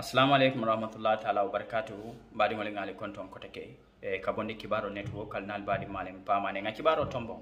assalamu alaikum warahmatullahi taala wabarakatuhu mbaɗigol e ŋaali kon toon kote key e ka bonndi kibaro netwo kalnal baɗi malen pamane ŋa kibaro tombo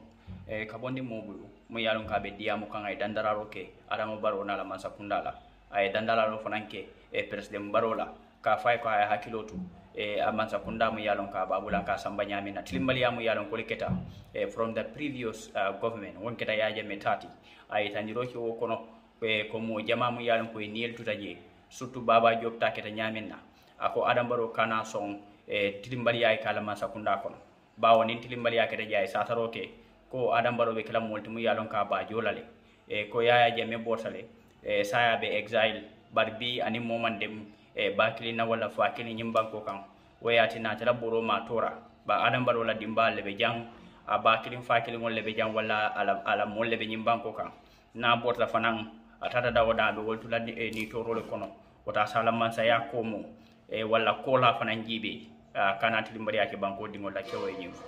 e ka bonndi moɓuyu mo yalon ka ɓe diyamu kan ay dandararo ke adama baro nala mansa kundala aye dandararo fanan ke e président baro la ka fay ko aye hakkilo e a mansa kunda mo yalon ka babula ka samba nyami ñamina tilimbaliya mo yalon ko keta e from the previous uh, government won keta yaje metati ay tanjiro ko wo kono e ko mo jama mo yalon koye niyel tuta jee surtout baba job ta keta ñamin na ako adambaro kana son e eh, tilimbaliya kala masa kunda kono bawo nin tilimbaliya keta jaye sataro ke ko adambaro be kala molti mu yalon ka ba jolale e ko yaya jeme botale e eh, saya be exile barbi ani momandem e bakili na wala fakili nyimbanko kan wayati na tala boro ma tora ba adambaro la dimballe be jang a bakilin fakilin wala be jang wala ala ala molle be nyimbanko kan na botla fanan a tata dawoda ɓe woltulande e eh, ni torole kono wota sala mansaya komo e walla kola fanan jiiɓe ah, kana tilimbariya ke banko dingol la kewo e ñin fo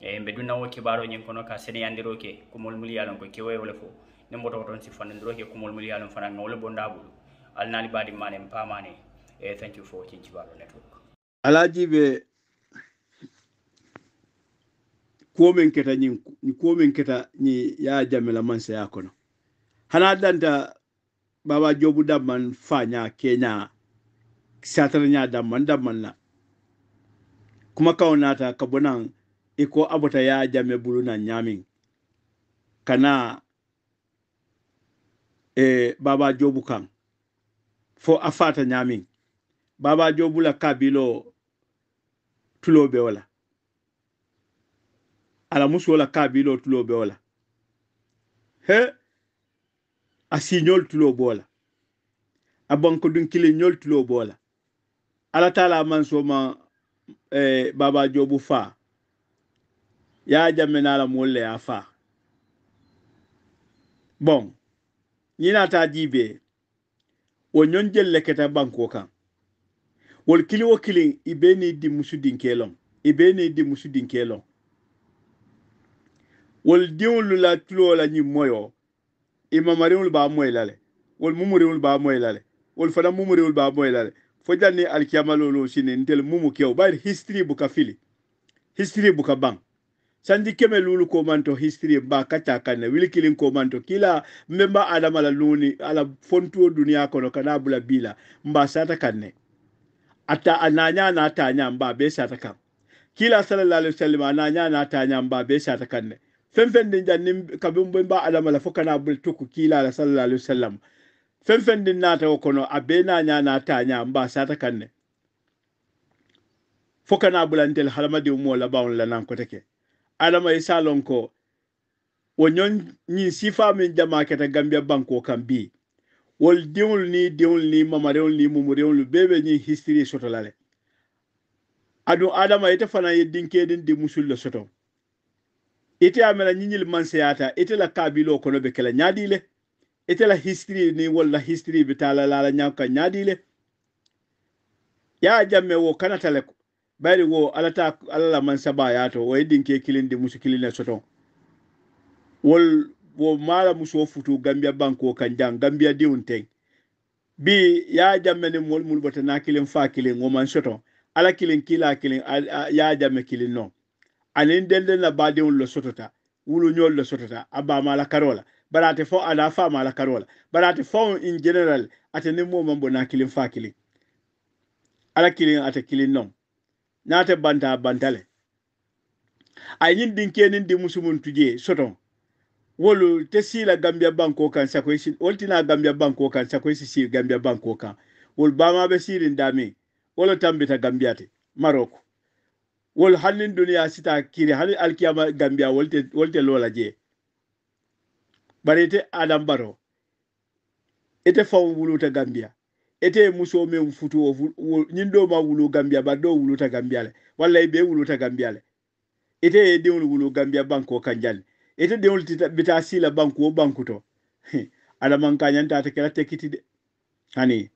eh, e mbe dunnawo kibaro ñin kono ka seneyandiro ke kumol muliyalon ko kewo wole fo ne mbotowo toon siffandandiro ke kumol muliyalon fanan ngawle bondaɓulu alnali badi mane m pamane e thank you for cincibaro network ala ɓe kuwo men keta ñin kuwo men keta ñi ya jamela mansaya yakono hana danta baba jobu damman fanya kenya satar nya damman damman na kuma kaunata kabunan iko abuta ya jame na nyamin kana e baba jobu kan fo afata nyamin baba jobu la kabilo tulo be wala ala musu wala kabilo tulo be wala he asi ñol tulo bola abanko dun kile ñol tulo bola ala taala man ma eh, baba jobu fa ya jamena la molle ya fa bon ñina ta jibe wo ñon jelle keta banko kan wol kili wo kilin ibe ni di musu dinkelon ibe ni di musu dinkelon wol diwlu la tulo la ñi moyo imamariŋol baa moyi la le wol mumuriŋol baa moyi la le wol fanaŋ mumuriŋol baa moyi la le fo jaŋ niŋ alikiyama sini ntel mumu kewo bayiri hisitiri buka fili hisitiri buka baŋ sanji keme lulu ko manto history ba kata kana wili kilin ko manto kila memba adama la luni ala fontuo dunia kono kana bula bila mba sata kanne ata ananya na tanya mba be sata kan kila sallallahu alaihi wasallam ananya na tanya mba be sata kanne fenfendin jannin ka bimbo ba adama la foka na bul tuku kila la sallallahu alaihi wasallam fenfendin na ta kono abe na nya na ta nya mba sata kanne foka na bulantel halmadi mo la bawon la nan ko teke adama yi salon ko wonyon ni sifa min jama ke ta gambia banko kan bi wol diwul ni diwul ni mamarewul ni mumurewul bebe ni history sotolale adu adama yi ta fana yeddin kedin di musul la sotolale ite a mela ñiñil manseyata ite la kaabilo kono be kela ñaadi le ite la histiri ni walla histiri be tala lala ñaka ñaadi le yaa jamme wo kanata le ko bayri wo alata ala la mansaba yaato o yeddinke kilindi musu kilinne soton wol wo maala musu o futu gambia banque o kan jang gambia diwun teng bi yaa jamme ni wol mulbata na kilin fa kilin woman soton ala kilin kila kilin yaa jamme kilin non anin delden na badewol lo sotota wuluñol lo sotota a bamala karola barate fo ana famala karola barate fo in general atenin mumen bo na kilin fa kilin ala kilin ata kilin non nate banta bantale ay ñin din ke nin di musumun tuje soton wolu te sila gambia banko kan sakoy si woltina gambia banko kan sakoy si si gambia banko kan wol bama be sirin dami wolo tambita gambia te maroko wol hanni duniya sita kiri hanni alkiyama gambia wolte wolte lola je bari ite adam baro ite fawo wuluta gambia ite muso men futu o nyin do ma wulu gambia ba do wuluta gambia le walla be wuluta gambia le ite e diwul wulu gambia banko kanjal ite diwul bita sila banko bankuto adam to nyanta ta kala tekiti de hani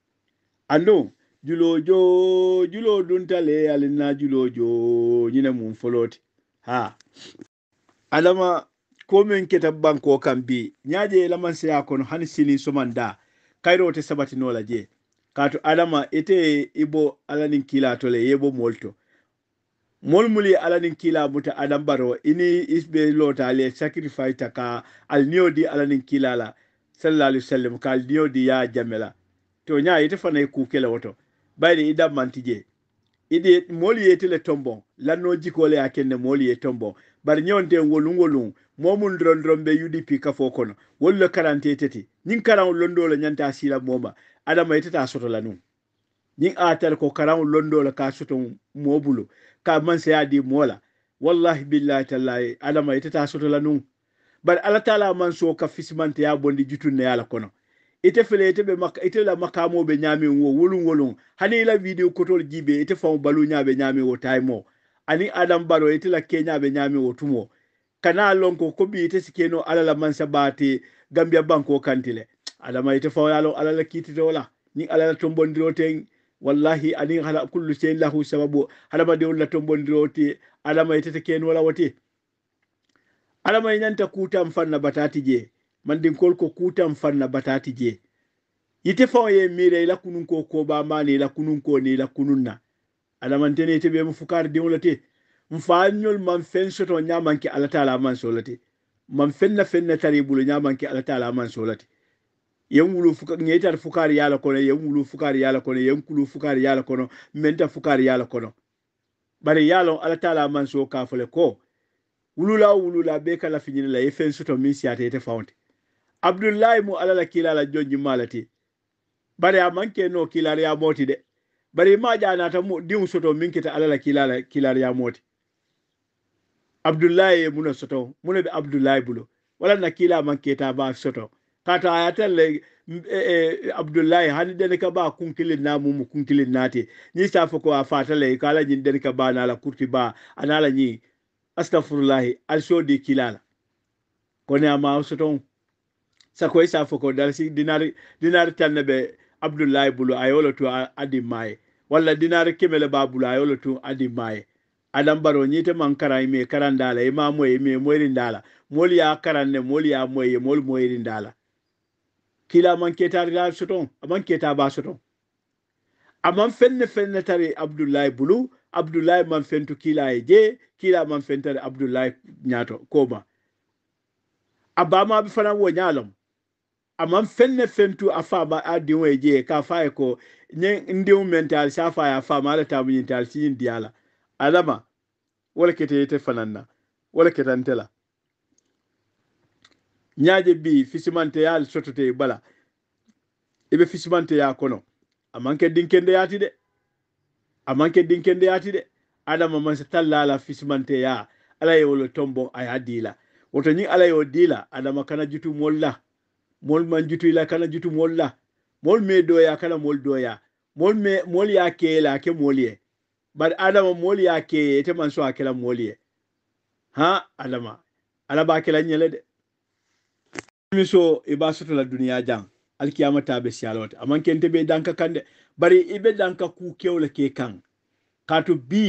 andu julojo julo duntale alinna julojo ñine mum foloti ha alama komin keta banko kam bi ñaje laman seya kono hani sini somanda kayro te sabati nola je kato alama ite ibo alanin kila tole yebo molto molmuli alanin kila muta adam baro ini isbe lota le sacrifice ta ka alniyo di alanin kila la sallallahu alaihi wasallam kal alniyo ya jamela to nya ite fanay ku kela woto bayde i dabmantije iɗi moolu yeti le tonbon lanno jikole a kenne moolu ye tonbon bari ñewonte wolu wolu momum ndorondoron be udp kafo kono wolu le karante teti ñin karan londola ñanta sila moma adama itata soto lanu ñin a tar ko karan londola ka soto mobulu ka manseya di moola wallahi billahi tallahi adama itata soto lanu bari ala tala manso ka fisimante ya bondi jutunne yala kono ite fele ite be mak ite la makamo be nyami wo wulun wulun hani la video kotol jibe ite fa mo balu nyabe nyami wo taimo ani adam baro ite la kenya be nyami wo tumo kana lonko ko bi ite sikeno ala la mansa bati gambia banko kantile ala ma ite fa yalo ala la kiti dola ni ala la tombondiro ten wallahi ani hala kullu shay lahu sababu hala ma de wala tombondiro ti ala ma ite te ken wala wati ala ma nyanta kutam fanna batati je mandinkol ko kutan fanna batati je ite fawo ye mire ila kunun ko ko ba mani ila kunun ko ni ila kunun na ala man tene te be mu fukar di wolate mfa nyol man fen soto nyaman ki ala taala man solate man fenna fenna tari bulu nyaman ki ala taala man solate yen wulu fuka ngetar fukar yala kono yen wulu fukar yala kono yen kulu fukar yala kono menta fukar yala kono bari yalo ala taala man so kafale ko wulula wulula be kala finyina la ye fen soto min siata ite fawnte abdullahi mu alala kilala jonji malati bari a manke no kilari ya moti de bare ma jana ta mu din soto min kita alala kilala kilari ya moti abdullahi muna soto muna be abdullahi bulo wala na kila manke ta ba soto kata ayatan le eh, eh, abdullahi hani den ka ba kunkilin na mu kunkilin nate ni safa ko a fata le kala jin den ka ba na la kurti ba anala ni astaghfirullah al shodi kilala kone ama soto sako isa foko darsi dinari dinari tanne be abdullahi bulu ayolo tu adi maye wala dinari kemele ba bulu ayolo tu adi maye adam baro nyite man kara ime karandala ima moye ime moyri ndala mol ya ne mol ya moye mol moyri ndala kila man keta ga soton man keta ba soton amman fenne fenne tari abdullahi bulu abdullahi man fentu kila e je kila man fentare abdullahi nyato koma abama bi fana wo nyalom amma fenne fentu a faama a diŋo ye jee ka fa ye ko ñe ndiŋo meŋ taali sa fa ye a faama ala taamu ñiŋ taali si ñiŋ diya la alama wo le kete yete fanaŋ na wo le keta nte la ñaaje bi fisimante ye ali sotote i bala i be fisimante ye a kono a maŋ ke diŋkende yaati de a maŋ ke diŋkende yaati de adama maŋ se tal la a la fisimante ye a ala ye wo le tonboŋ a ye a dii la woto ñiŋ ala ye wo dii la adama kana jutu moolu la mol man jutu ila kana jutu mol la mol me doya kana mol doya mol me mol ya ke la ke mol ye bar adama mol ya ke te man so akela mol ye ha adama ala ba akela nyele de miso iba soto la duniya jan alkiyama ta be siyalota aman kente be danka kande bari ibe danka ku kewle ke kan katu bi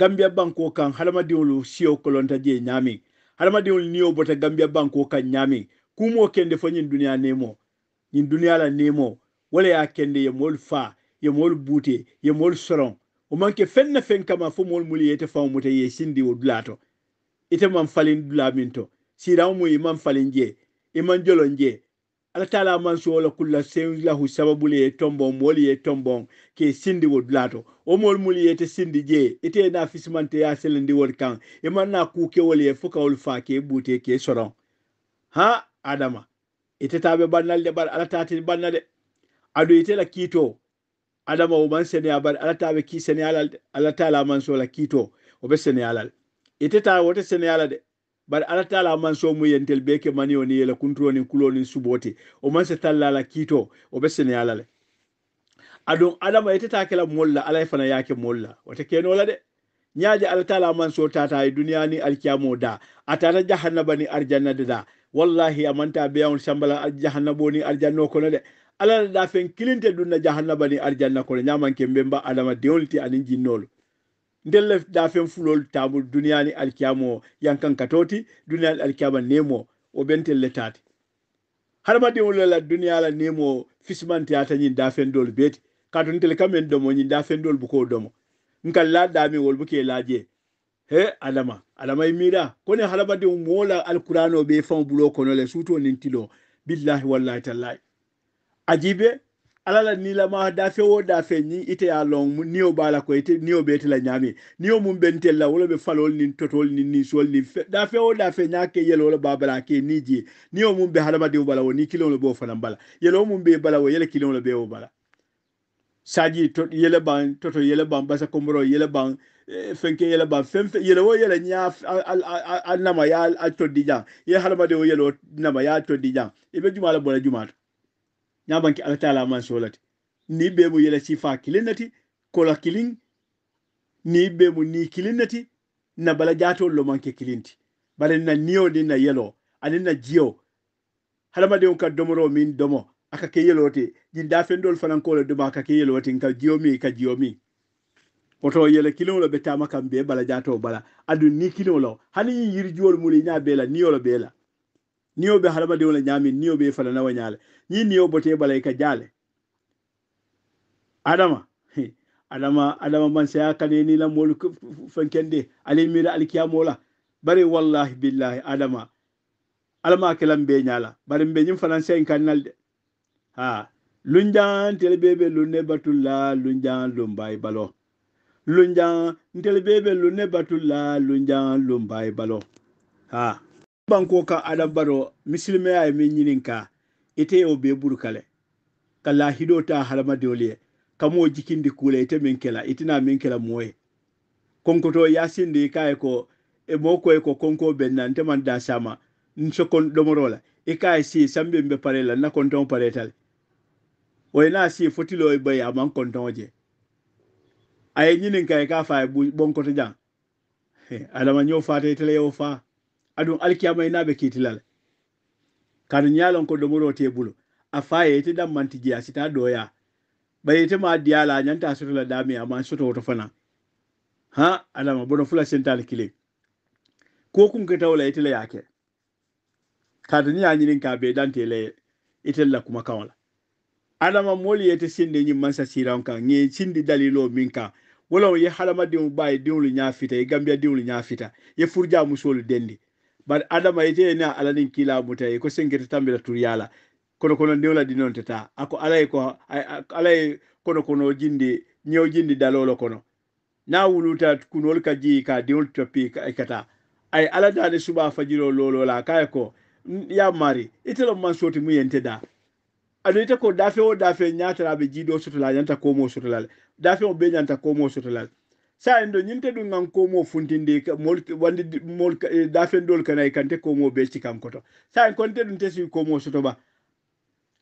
gambia banko kan halama diwlu siyo kolonta je nyami halama diwlu niyo bota gambia banko kan nyami kumo kende fo ñin duniya nemo ñin duniya la nemo wala ya kende ye mool fa ye mool buute ye mool soron o manke fen na fen kama fo mool muli yete faw mute ye sindi wo dulato ite man falin dula min to siraw mu iman falin je iman jolon je ala taala man so wala kulla sen lahu sababu le tombon mool ye tombon ke sindi wo dulato o mool muli yete sindi je ite na fismante ya selendi wol kan iman e na kuke wol ye fo kawol fa ke buute ke soron ha adama itetaɓe bannalde bar ala tatini banna de aɗu itela kiito adama o man sene abar ala taɓe ki sene alal de ala tala mansola kiito o ɓe sene alal iteta wote sene ala de bar ala tala manso muyentel beke mani o ni yela kunturonin kulonin suboti o manse tallala kiito o ɓe sene alal aɗum adama itetakela molla alay fana yake molla wote kenola de nya ji alkala man sotata duniya ni alkiyamo da a atata jahannaba ni aljanna da da wallahi amanta beyawol sambala jahannabo ni ko kono da ala da kilin kilinte dunna jahannaba ni nya man ñamanke ba adama dewolti anin jinnolu ndelle da fen fulol ni duniyani alkiyamo yankan katoti duniyani alkiyama nemo o bentelle tati harma diwolala duniyala nemo ta atañin da fen dol beeti katontel kamen domo ñin da dole dol k'o domo nkal la dami wol buke laje he alama alama imira kone halabade mola alqur'ano be fam bulo kono le suto nin tilo billahi wallahi tallahi ajibe alala nila ma da fe wo da fe ni ite ya long ni o bala ko ite ni o beti la nyami ni o mum bentel la wala be falol nin totol nin ni sol ni fe da fe wo da fe nyake yelo wala babala ke ni je ni o mum be halama de bala woni kilon lo bo fanan bala yelo mum be bala wo yele kilon lo be wo bala saji yele ban toto yele ban basa komboro yele ban eh, fenke yele ban fen yele wo oh, yele nya al nama ya al to dija ye halama de wo oh, yele oh, nama ya to dija ibe juma la bona juma nya banki al taala man solati ni be mu yele sifa kilinati kola kilin ni be mu ni kilinati na bala jato lo manke kilinti bala na niyo din na yelo ani na jiyo halama de on ka domoro min domo aka ke yeloti jin da fendol fanan kolo duma aka ke yeloti ka jiomi ka jiomi oto yele kilolo be tama kam be bala jato bala adu ni kilolo hani yiri jol muli nya bela ni yolo bela ni be halama de wala nyami ni be fala na wanyale ni ni obote bala ka jale adama adama adama man sa kanen ni la mol fankende ali mira al kiyamola bari wallahi billahi adama alama kelam be nyala bari be nyim fanan sen kanalde ha lunjan tel bebe lunne batulla lunjan lumbai balo lunjan tel bebe lunne batulla lunjan lumbai balo ha banko kan adam baro misilme ay min nyininka ite o be burkale kala hido ta halama doliye kamo jikindi kula ite min kela itina min kela moye konkoto yasindi kaye ko e moko ko konko benna nte man da sama nsokon domorola e kaye si sambe mbe parela na konton paretal oye na si fotilo a bay aman konton je a ye ɲinin ka ye k'a fa bon koto jan adama n y'o fa te tele yo fa n'a bɛ ina be kitilal kanu nyalon ko domoro te a fa ye te dam mantiji asita doya bay te ma diala nyanta sutula a aman suto woto fana ha adama bono fula sental kelen ko kun ka e ya kɛ yake n y'a ɲinin ka be dante le itella e kuma kawla adama moolu ye ite sindi ñiŋ mansa siiraŋo kaŋ ŋiŋ sindi daliloo miŋ kaŋ walaŋ ye hadamadiŋo baa ye diŋolu ñaafita ye gambiya diŋolu ñaafita ye furjaa musoolu dendi bari adama ite ye niŋ ala niŋ kiilaa muta ye ko senkete tambi la turiyaa la konokonondiŋo la dinoŋ te taa a ko ala ye ko ala ye konokono jindi ñewo jindi daloo le kono niŋ a wuluta kunoolu ka jii ka a diŋolu toppi ka e taa a ala daani subaa fajiroo looloo la a ko a ye ko mm, ye maari ite loŋ mansoo ti muŋ daa aɗoyita ko dafe o dafe ñataraɓe jiiɗo sotolal ñanta komo sotolal dafe o ɓe ñanta komo sotolal sa en ɗo ñinta ɗum gan komo funtindi wonde dafen eh, ɗol kanayi kante komo becci kankoto sa en konte ɗum tesi komo sotoba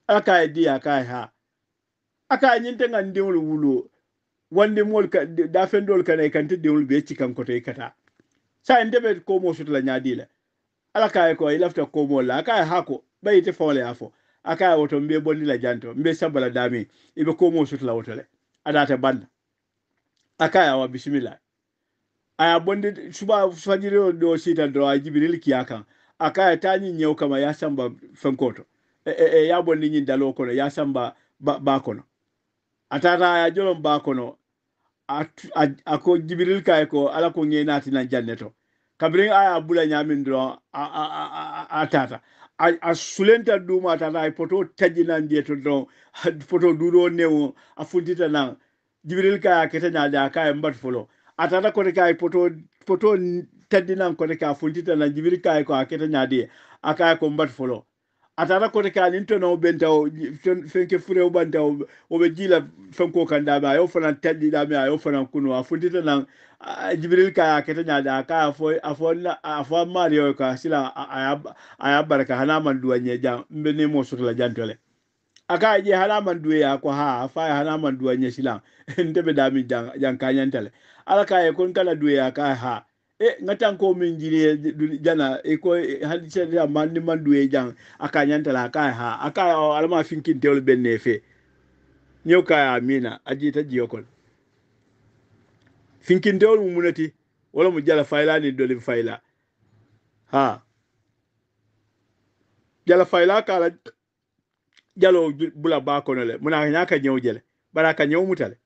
ala ka e di a e e ka e ha aka ñinta gan ndewol wulo wonde mol dafen ɗol kanayi kante ndewol becci kankoto e kata sa en teɓe komo sotola ñaadila ala ka e ko i lafta komo la aka e ha ko ɓayite fawle a fo aka woto mbe bondi la janto mbe sabala dami ibe ko mo sutla woto le adata banda aka ya wa bismillah aya bondi suba fajiri do sita do ajibiril kiyaka aka ya tani nyew kama ya samba fenkoto e, e, e ya bondi nyin dalo kono ya samba ba, ba kono atata ya jolom ba kono ako jibril kay ko ala ko ngenati na janneto kabrin aya bula nyamin do atata a, a sulenta duma tata ay poto tajinan je to don poto duro newo a funtita nan jibril kaya kete ka en bat folo atata kote ka poto poto tajinan ko ka funtita nan jibril ka ko akete de aka ko bat folo atara kote ka nin to no benta o fenke fure o banta o o be jila fenko kanda a yo fana tadi da a ayo fana kunu a fundi to nan jibril ka kete nya da ka afo afo afo mario ka sila aya baraka hana man duwa nye jam mbe ne mo sutla jantole aka je hana man duwe ya ko ha fa ma man a nye sila nde be da mi jang jang kanyantale alaka ye kon kala duwe ya ka ha e eh, ngatan eh, eh, ko min jini jana e ko haldi sa da mandi mandu e jang aka nyanta la ka ha aka o alma finkin tewol benne e fe nyew ka amina aji ta jiyokol finkin tewol mu munati wala mu jala fayla ni doli fayla ha jala fayla ka la jalo bula ba ko le muna nyaka nyew jele bara ka nyew mutale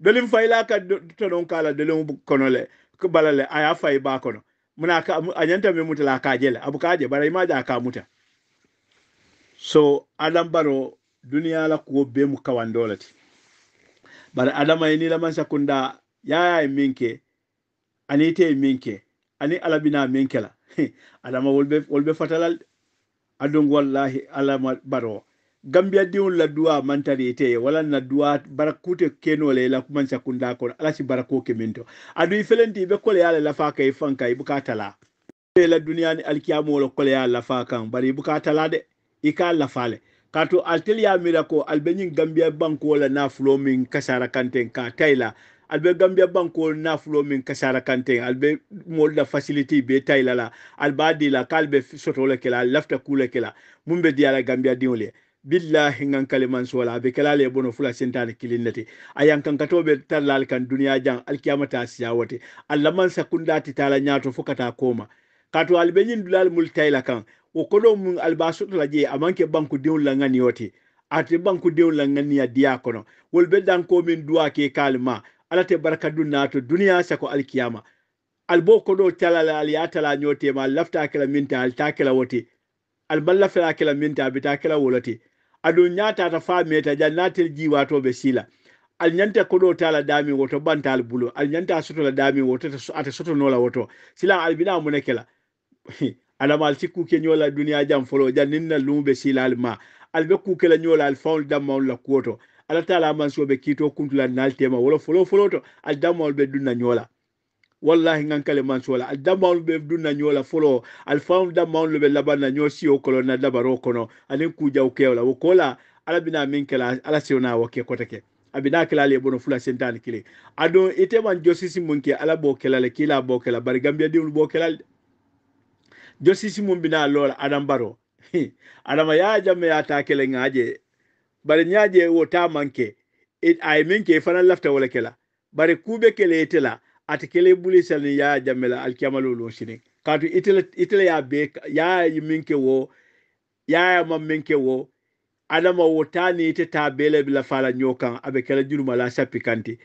doli fayla ka to don kala doli mu ko le balale aya fay ba kono muna ka anyanta me mutala ka jela abu je bara imaja ka muta so adam baro duniya la kuwo be mu ka wandolati bara adama ni la man sakunda yaya minke ani te minke ani alabina minke la adama wolbe wolbe fatalal adon wallahi alama baro gambia diŋo la duwa mantari ite wala na duwa barakute keno le la kumansa kunda kono ala si barako ke min adu ifelenti be kole ala la faka ifanka ibukata la be la duniya ni alikiyamo lo kole ala la faka bari ibukata la de ika la fale kato altelia mirako ye gambia ko ali be ñiŋ gambiya banko la nafulo miŋ kasara kanteŋ ka tayi albe gambia be gambiya banko nafulo miŋ kasara kanteŋ albe be moolu la be tayi la albadi la kalbe sotole kala lafta le kala mumbe ali lafita kuu la muŋ be le billahi ngan kaliman sola be kalale bono fula sentani kilinati ayan kan kato be tallal kan duniya jan alkiyama ta siyawate allaman sakundati tala nyato fukata koma kato albenin dulal multaila kan o kodo mun albasotola je amanke banku diwol la ngani yote ati banku diwol la ngani diya kono wol be ko min duwa ke kalma alate baraka dun to duniya sako alkiyama albo kodo talala al yatala nyote ma lafta kala minta al takala wote alballa fela kala minta bita kala wolati aɗo ñatata fameta ja natel jiwatoɓe sila al ñanta koɗo tala dami woto bantal bulo al ñanta sotola dami woto ata sotonola woto sila albina munekela alama al sikku ke ñola duniya jam folo jan ninna lumɓe silal ma alɓe kukela ñola al fawl dammawol la kuwoto ala tala amansoɓe kiito kuntula naltema wolo folo folo to al dammawol ɓe dunna ñola wallahi ngan kale man sola al dammawl be dunna nyola folo al fawn dammawl be labanna nyosi o kolo na labaro kono anen kujaw kewla wo kola ala bina min kala ala siona wo ke kotake abina kala le bono fula sentani kile ado ite man josisi ke ala bo kala le kila bo kala bari gambia diul bo kala josisi mun bina lola adam baro adama ya jamme ya ta kele ngaje bari nyaje wo ta manke it ay minke fana lafta wala kala bari kube kele itela ate kele buli sel ya jamela alkiamalo lo shine katu itele itele ya be ya yiminke wo ya ya mamenke wo adama wotani ite tabele bila fala nyoka abe kala juluma la sapi kanti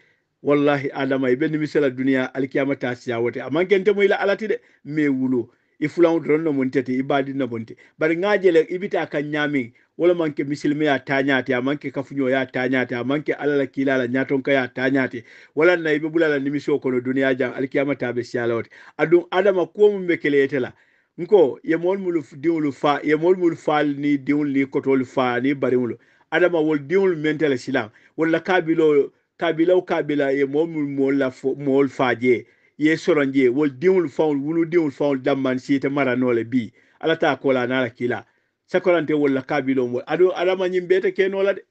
wallahi adama ibe ni misala dunia alkiyama ta siya wote amankente mo ila alati de me wulo ifulaŋo doron no montete ibadi na bonte bari ŋajele ibita kan ñami wala manke misilme ya tanyate ya manke kafunyo ya tanyate ya manke alala la nyatonka ya tanyate wala na ibe bulala nimisiwo kono duniya jam alkiyama taɓe siyalawote aɗum adama kuwo mum ɓe keleyete la nko yemol mulu diŋolu fa mwol mulu faal ni diŋol ni kotolu fa ni bari ulu adama wol di diŋolu mentele silaŋ walla kabilo kabila u kabila ya mwol mulu mool la mool fa je ye wol di wol diŋolu faŋol wulu diŋolu faŋol damman siyete mara nole bi alata akola kola nala kila sakolante walla kabilon wol aɗo alama ñim bete kenola de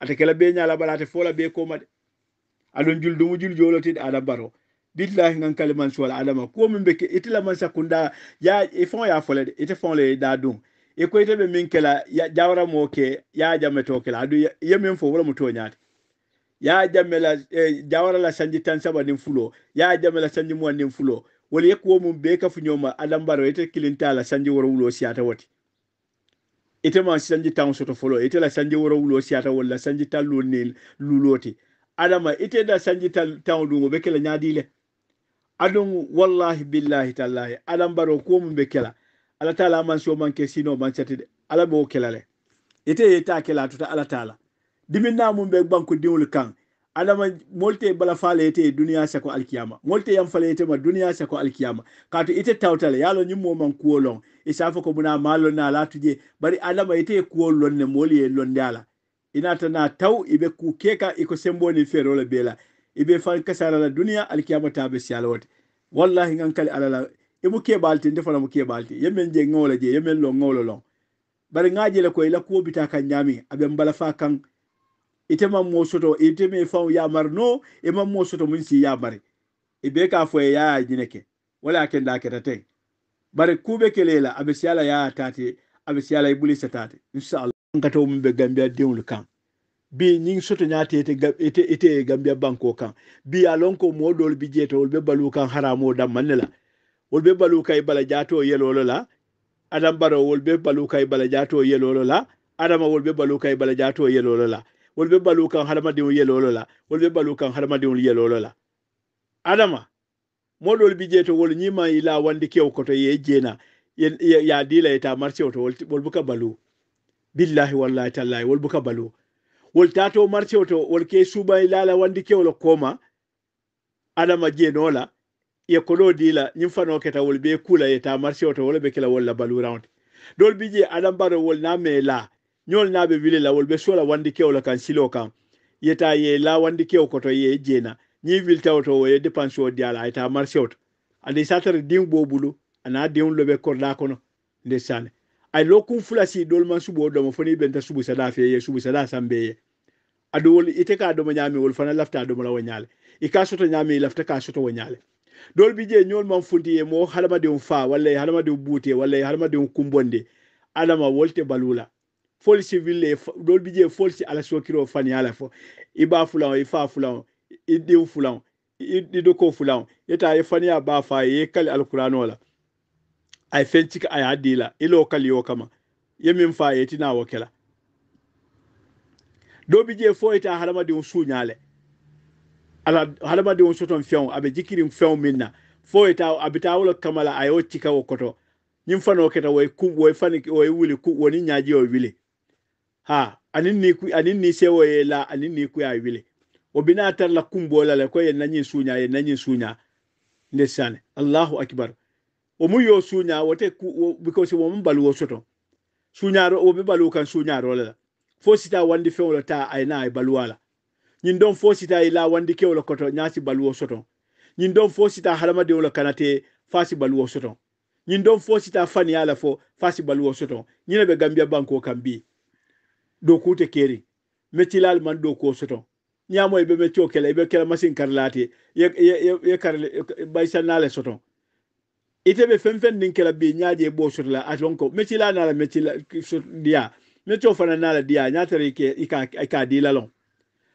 ata kela be ñala balate fola be koma de aɗon juldumu jul jolotide aɗa baro dillahi ngan kaliman suwala adama ko min be itila man sakunda ya e fon ya fole de ite fon le da dum e ko ite be min kela ya jawra mo ke ya jame to kela adu ye min fo wala mo to nyaata ya jame la eh, jawra la sanji tan saba nin fulo ya jame la sanji mo nin fulo wala yakwo mum be ka fu nyoma adambaro ite kilintala sanji woro wulo siata wati ite ma sanji tan soto folo ite la sanji woro wulo siata wala sanji tan lo ne luloti adama ite da sanji tan tan dungo be kala nyaadile adon wallahi billahi tallahi adam baro ko mun be kala ala taala man so man ke sino man satide ala bo kelale ite ye ta kala tuta ala taala dimin na mun be banko diwul kan adama molte bala fale ite duniya sako alkiyama molte yam fale ite ma duniya sako alkiyama kato ite tawtale yalo nyimmo man kuolon isafo e ko muna malo na latuje bari adama ite kuolon ne moli e londe e ala inata na taw ibe e ku keka iko ni ferola bela ibe fan kasara la duniya alkiyama ta be sialawat wallahi ngan alala imu ke balti ndefala mu ke balti yemen je ngola je yemen lo ngolo lo bari ngaje la ko ila ko bitaka kan nyami abe mbala fa kan itemam mosoto iteme faw yamarno emam mosoto mun si yamare ibe e ka fo ya jineke wala akenda ketate bare kube kelela abe siala ya tate abe siala ibuli e satate inshallah ngato mun be gambia deul kan bi nyin soto nyate ete ete ete gambia banko kan bi alonko modol bi jeto wol be balu kan haramo dam manela wol be balu kay e bala jato yelo lola adam baro wol be balu kay bala jato yelo lola adama wol be balu kay bala jato yelo lola wolu be balu kan hadamadenw yelolo la wolu be balu kan hadamadenw yelolo la adama moɗolu bi jeeto wolu ñima i la wandi kew koto ye jeena ya dila yeta marché oto wol buka balu billahi wallahi tallahi wol buka balu wol tato marché oto wol ke suba i lala wandi kewlo koma adama jeenola ye kolo dila ñim fano keta wol be kula yeta marché oto wolo be kila wolla balu rawde dol bi je adam baro wol na me la nyol na be wile la wolbe sola wandike ola kan siloka yeta ye la wandike o koto ye jena ñi wiltawto wo ye dépense o diala ayta marché oto ande satara din bo bulu ana din lobe korda kono de sane ay lokun fulasi dol man subo mo foni benta subu sada fe ye subu sada sambeye adu wol ite ka do nyami wol fana lafta domo la wanyale ika soto nyami lafta ka soto wanyale dol bi je nyol man fundi ye mo halama de fa walla halama de buute walla halama de kumbonde adama wolte balula folsi ville dol bije folsi ala sokiro fani ala fo iba fulan ifa fulan idin fulan ido ko fulan yata ya fani a ba fa ye kali alquran wala ay fen cika ay adila ilo kali yo kama ye min fa ye tina wakela do bije fo ita harama de sunyale ala harama de soton fion abe jikirin fion minna fo ita abita wala kamala ayo cika wokoto nyim fano keta way kum way fani way wuli ku woni nyaaji o wuli ha ani ni ku ani ni se wo la ani ni ku ya wile obina tar la kumbo la la ko ye sunya ye sunya ndesane allahu akbar omu yo sunya wote ku because wo mbalu wo soto sunya ro wo balu kan sunya ro la fo sita wandi fe wala ta ay na ay balu wala nyin don fo sita ila wandi ke wala koto nyasi balu wo soto nyin don fo sita halama de wala kanate fasi balu wo soto nyin don fo sita fani ala fo fasi balu wo soto nyina be gambia banko kambi do kute keri metilal man do ko soto nyamo ibe metio kela ibe kela masin karlati ye ye ye kar baisanale soto ite be femfen din kela bi nyaje bo soto la ajon ko metila na la metila dia metio fana na la dia nyatere ke ika ika dilalon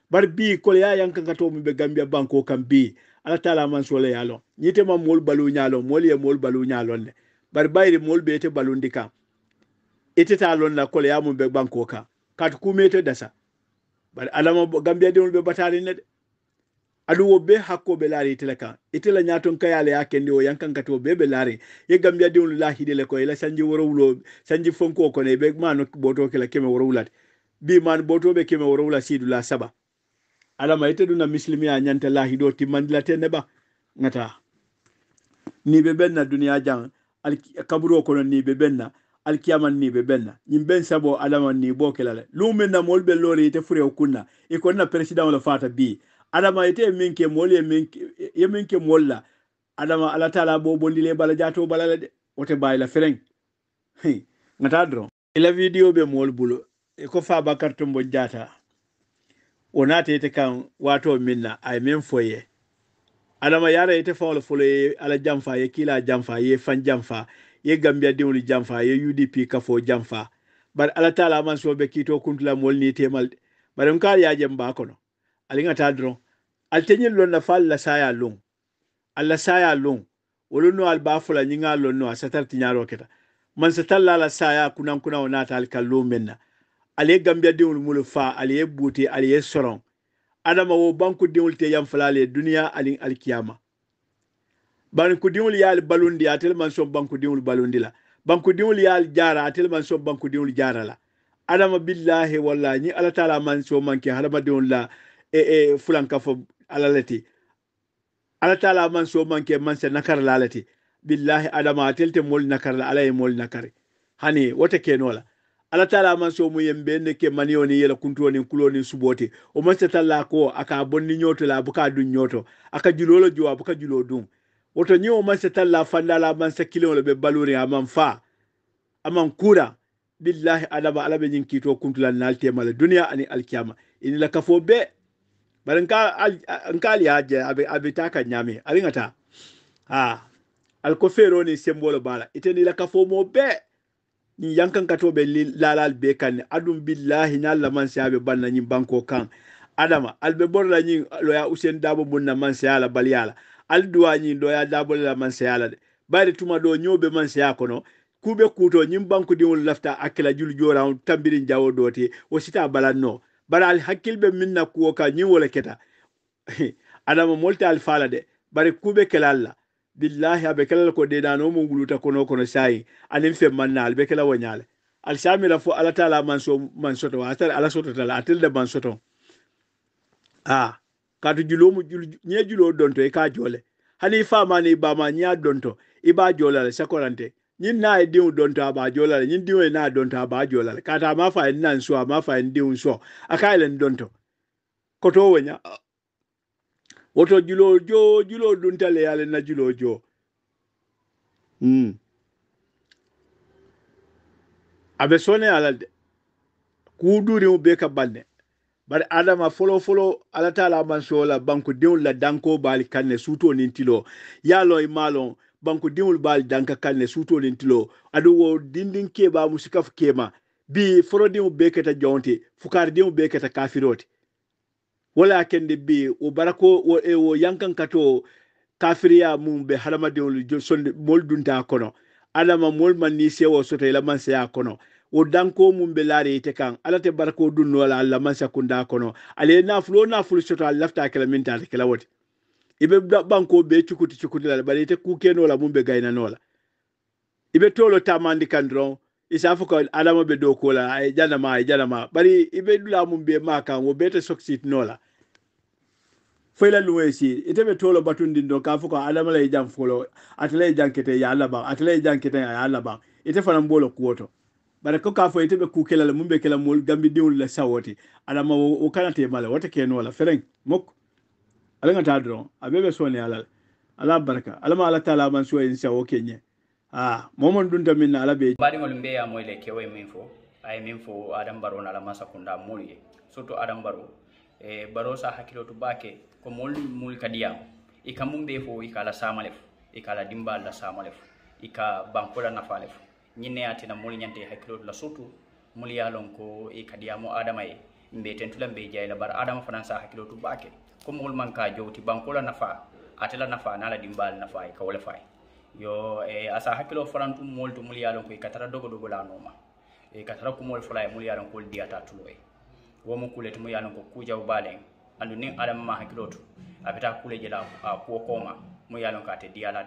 bar bi ko ya yanka gato mi be gambia banko kam bi ala tala man sole yalo nyite mam mol balu nyalo mol ye mol balu nyalo ne bar bayri mol be te balu ndika ite ta lon la ko ya mum be banko kam kati kumete dasa bari alama gambia de be batali ne adu wo be hakko be laari itela kan itela nyaton kayale ya kendi o yankan kati wo be be laari ye gambia de la hidele ko ila sanji woro sanji fonko ko ne be mano boto ke la keme woro bi man boto be keme woro sidu la saba alama ite duna muslimi ya nyanta la hido ti timandila tene ba ngata ni be benna duniya jang al kaburo ko ni be benna alkiyaman ni ɓe ɓenna ñin ɓen sabo adaman ni bo kelale lumenna mool ɓe lori ite fure o kunna e konna président la fata bi adama ite e min ke mool ye min e ke moolla adama ala tala bo bondile bala jato balala de wote bayila freng gata dron ila e vidéo ɓe mool bulo e ko fa bakar tombo jata o nata ite kan wato minna ay min foye adama yara ite fawla foloye ala jamfa ye kila jamfa ye fan jamfa ye gambia diŋolu janfa ye udp kafo janfa bari alla taala mansoo be kiitoo kuntula moolu niŋ teemal de bari nka ye a je mbaa kono ali ŋa taa doroŋ ali te ñiŋ loŋ na fo alla saaya loŋ alla saaya loŋ wolu noo ali be a fo la ñiŋ a loŋ no a satara tiñaaroo keta mansa talla la saaya kunaŋ kunaŋo naata ali ka loŋ meŋ na ali ye gambiya diŋolu mulu faa ali ye buuti ali ye soroŋ adama wo banku diŋolu te yanfala ali ye duniya aniŋ alikiyama bankudiŋolu ye ali balundi atelu maŋ soŋ bankudiŋolu balundi la bankudiŋolu ye ali jaara atelu maŋ soŋ bankudiŋolu jaara la adama billahi walla ñiŋ alla taala maŋ soo maŋ ke hadamadiŋolu la e, e, fulanka fo alla le ti alla taala maŋ soo maŋ ke maŋ se nakara la le ti billahi adama atelu te moolu nakara la alla ye moolu nakari hani wo te kenoo la ala taala man so mu yembe ne ke maniyo ni yela kuntuo ni kulo ni subote o man se talla ko aka bonni nyoto la buka dun nyoto aka julolo juwa buka julo dun woto ñiŋo manse se talla fanda la maŋ se kiliŋo le be baluuri a maŋ faa a billahi adama ala be ñiŋ kiitoo kuntula naal mala le duniya aniŋ alikiyama ini la kafoo bee bari nka nka ali ye a je ka ñaami ali ŋa taa a ni sembolo bala niŋ la ite niŋ la kafoo moo bee ñiŋ yankaŋ katoo be laalaali bee kaŋ ne aduŋ billahi ñaal la maŋ se a be baŋ adama ali be bori loya useeni daabo muŋ na maŋ se a ali duwañin ɗo ya la man seyala de bayde tuma ɗo ñoɓe man seya kono kuɓe kuto ñin banku diwol lafta akkila julu joran tambirin jawo doti o sita balanno bara al ali be minna kuwo ka ñin wole keta adama molta al fala de bari kuɓe kelal la billahi abe kelal ko ɗenano mo wuluta kono kono sayi anin fe ali ɓe kela woñale al samira fo ala tala man so man soto atare ala soto sototala atelde man soton a ah kaatu juloo mu jul ñee juloo donto i ka jole hani i faamaani i baama ñaa donto i b'a jola le sakolante ñiŋ naa ye diŋo donto a b'a jola le ñiŋ diŋo ye naa donto a b'a jola le kaatu a maŋ fo a so a maŋ fo a so a ka a donto koto wo woto juloo joo juloo dunta le ye a le na juloo joo mm. a be sone a la bari adama uh, folo folo ala taala manso la banko dewol la danko baali kanne suuto nin tilo yaalo e maalon banko dewol baali danka kanne suuto nin tilo adu wo dindin keba musikaf kema bi forodiŋo bee keta jonte fukaridiŋo bee keta kafirote wala kende bi wo barako wo, e, wo yankan kato kafiriya mum be hadamadiŋolu sonde moolu dunta kono adama uh, moolu man ni sewo soto ila man seya kono wo danko mun be laare yite kan ala te barako dun no la alla man sakunda kono ala ye nafulo wo nafulu soto ala lafta kela min taate kela wote i be banko be cukuti cukuti la bari ite kuke no la mun be gayna no la i be tolo tamandi kan dron i sa fo ka adama be do ko la ay jana ma ay jana ma bari i be dula mun be ma kan wo be te soksit no la fayla lu wesi ite be tolo batun din do ka fo ka adama la jam folo atlay jankete ya alla ba atlay jankete ya alla ba ite fanam bolo kuoto bara ko ka fo ite be kukela le mumbe kela kala mol gambi diwul le sawoti ala ma o kanate mala wata ken wala fereng mok ala ngata dron abe be soni ala ala baraka ala ma ala taala man so en sawo kenye ah momon dun tamin ala be bari mo mbe ya mo moyle kewe minfo ay e minfo adam baro na ala masa kunda mulye soto adam baro e baro sa hakilo to bake ko mol mul kadiya ikamumbe fo ikala samalef ikala dimbal la samalef ika bankola nafalef ñinneya tena moolu ñante hakkilootu la surtout moolu ye a loŋ ko i e kadiyaamo adama ye mbe tentula mbe jayi la bar adama fanaŋ sa tu bake ko moolu maŋ ka jowti bankola nafa nafaa ate la nafaa niŋ a la dimbaa la nafaa ka wo le yo e, asa hakkiloo fanaŋ tu moolu to moolu ye ko i ka dogo dogo la a nooma i e ka tara kumoolu fo la ye moolu ye a wo mu kule ti mu ye a loŋ ko kuujaw baa leŋ andu ni adama ma hakkiloo tu a kule jela la a kuwo kooma mu ye a loŋ ko ate diya la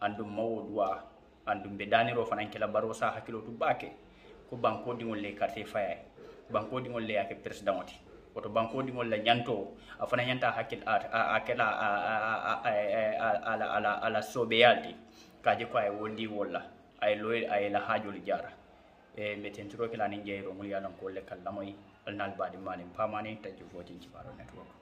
andu mawo wa andum be daniro fanan kila hakilo hakkilo bake ko ngol le quartier faya ngol le yake président banko di ngol la ñanto a fana ñanta hakkil a kela ala soɓeyal ka kaje ko aye wondi wolla ay loy ay la hajol jara e mbeten tiro kila ni jeyro mul yalon ko le kallamoy alnal baɗi pamane pamani taji ci baro network